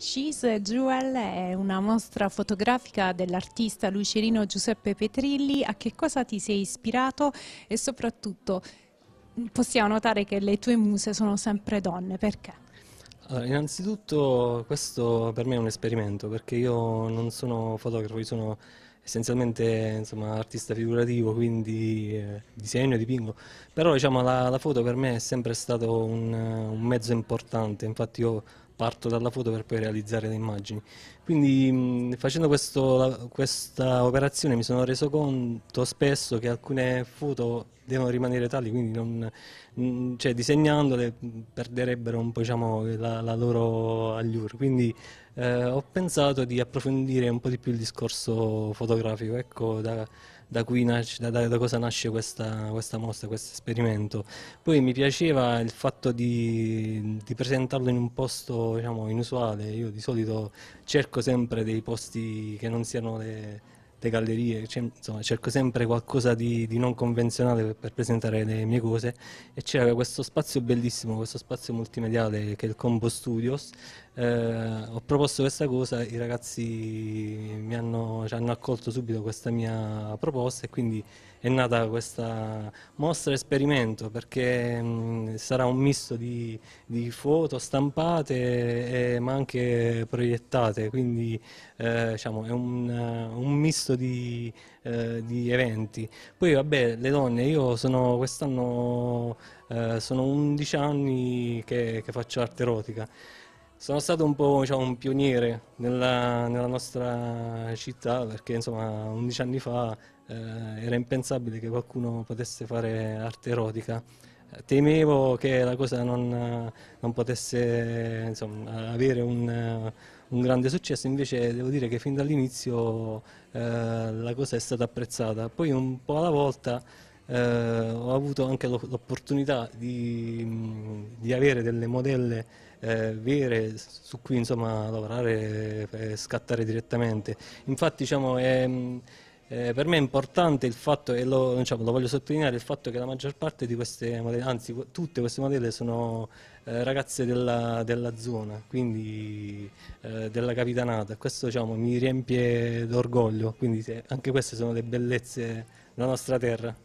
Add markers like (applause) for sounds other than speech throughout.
She's a Jewel è una mostra fotografica dell'artista lucerino Giuseppe Petrilli. A che cosa ti sei ispirato e soprattutto possiamo notare che le tue muse sono sempre donne, perché? Allora, innanzitutto questo per me è un esperimento perché io non sono fotografo, io sono essenzialmente insomma, artista figurativo, quindi eh, disegno, dipingo, però diciamo, la, la, foto per me è sempre stato un, un mezzo importante, infatti io parto dalla foto per poi realizzare le immagini. Quindi mh, facendo questo, la, questa operazione mi sono reso conto spesso che alcune foto devono rimanere tali, quindi non, mh, cioè, disegnandole perderebbero un po' diciamo, la, la, loro allure. Quindi eh, ho pensato di approfondire un po' di più il discorso fotografico. Ecco, da, da, nasce, da, da cosa nasce questa, questa mostra, questo esperimento. Poi mi piaceva il fatto di, di presentarlo in un posto diciamo, inusuale, io di solito cerco sempre dei posti che non siano le le gallerie, cioè, insomma cerco sempre qualcosa di, di non convenzionale per, presentare le mie cose e c'era questo spazio bellissimo, questo spazio multimediale che è il Combo Studios, eh, ho proposto questa cosa, i ragazzi mi hanno, cioè, hanno accolto subito questa mia proposta e quindi è nata questa mostra esperimento perché mh, sarà un misto di, di foto stampate e, ma anche proiettate, quindi eh, diciamo, è un, un misto resto di, eh, di eventi. Poi vabbè, le donne, io sono quest'anno eh, sono 11 anni che, che faccio arte erotica. Sono stato un po' diciamo, un pioniere nella, nella, nostra città perché insomma 11 anni fa eh, era impensabile che qualcuno potesse fare arte erotica temevo che la cosa non, non potesse insomma, avere un, un, grande successo, invece devo dire che fin dall'inizio eh, la cosa è stata apprezzata. Poi un po' alla volta eh, ho avuto anche l'opportunità di, di, avere delle modelle eh, vere su cui insomma, lavorare e scattare direttamente. Infatti diciamo, è, eh, per me è importante il fatto, e lo, diciamo, lo, voglio sottolineare, il fatto che la maggior parte di queste modelle, anzi tutte queste modelle sono eh, ragazze della, della, zona, quindi eh, della capitanata. Questo diciamo, mi riempie d'orgoglio, quindi se, anche queste sono le bellezze della nostra terra.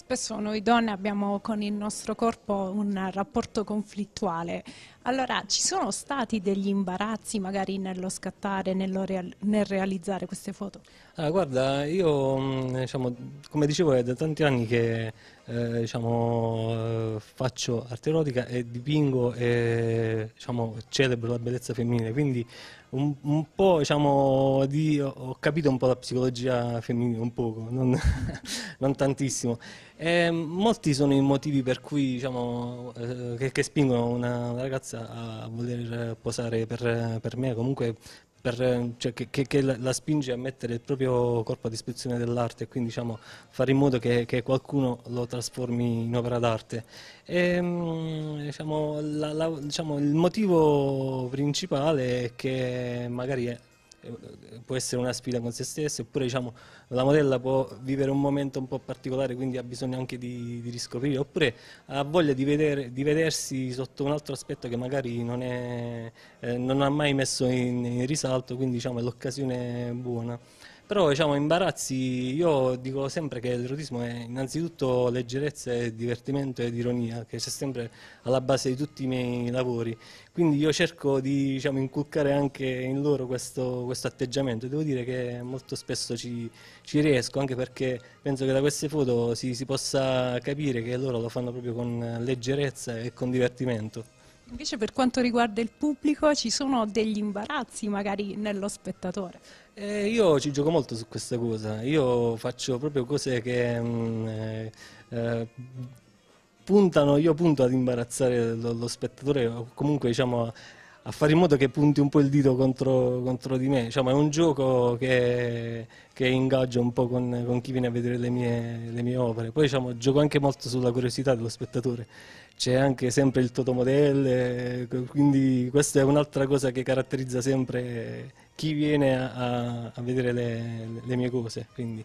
Spesso noi donne abbiamo con il nostro corpo un rapporto conflittuale. Allora, ci sono stati degli imbarazzi magari nello scattare, nello real nel realizzare queste foto? Ah, guarda, io mm, diciamo, come dicevo è da tanti anni che eh, diciamo, eh, faccio arte erotica e dipingo e diciamo, celebro la bellezza femminile, quindi un, un po' diciamo, di, ho capito un po' la psicologia femminile, un poco, non, (laughs) non tantissimo. E molti sono i motivi per cui, diciamo, eh, che, che, spingono una ragazza a voler posare per, per me, comunque per, eh, cioè, che, che, che, la spinge a mettere il proprio corpo a disposizione dell'arte e quindi diciamo, fare in modo che, che, qualcuno lo trasformi in opera d'arte. Ehm, diciamo, diciamo, il motivo principale è che magari È, eh, eh, può essere una sfida con se stessa, oppure diciamo, la modella può vivere un momento un po' particolare, quindi ha bisogno anche di, di riscoprire, oppure ha voglia di, vedere, di, vedersi sotto un altro aspetto che magari non, è, eh, non ha mai messo in, in risalto, quindi diciamo, è l'occasione buona. Però diciamo imbarazzi, io dico sempre che l'erotismo è innanzitutto leggerezza e divertimento ed ironia, che c'è sempre alla base di tutti i miei lavori. Quindi io cerco di diciamo, inculcare anche in loro questo, questo atteggiamento e devo dire che molto spesso ci, ci, riesco, anche perché penso che da queste foto si, si possa capire che loro lo fanno proprio con leggerezza e con divertimento. Invece per quanto riguarda il pubblico ci sono degli imbarazzi magari nello spettatore? Eh, io ci gioco molto su questa cosa, io faccio proprio cose che mh, mm, eh, eh, puntano, io punto ad imbarazzare lo, lo spettatore o comunque diciamo a fare in modo che punti un po' il dito contro, contro di me. Diciamo, è un gioco che, che ingaggia un po' con, con, chi viene a vedere le mie, le mie opere. Poi diciamo, gioco anche molto sulla curiosità dello spettatore. C'è anche sempre il Totomodelle, eh, quindi questa è un'altra cosa che caratterizza sempre chi viene a, a vedere le, le mie cose. Quindi.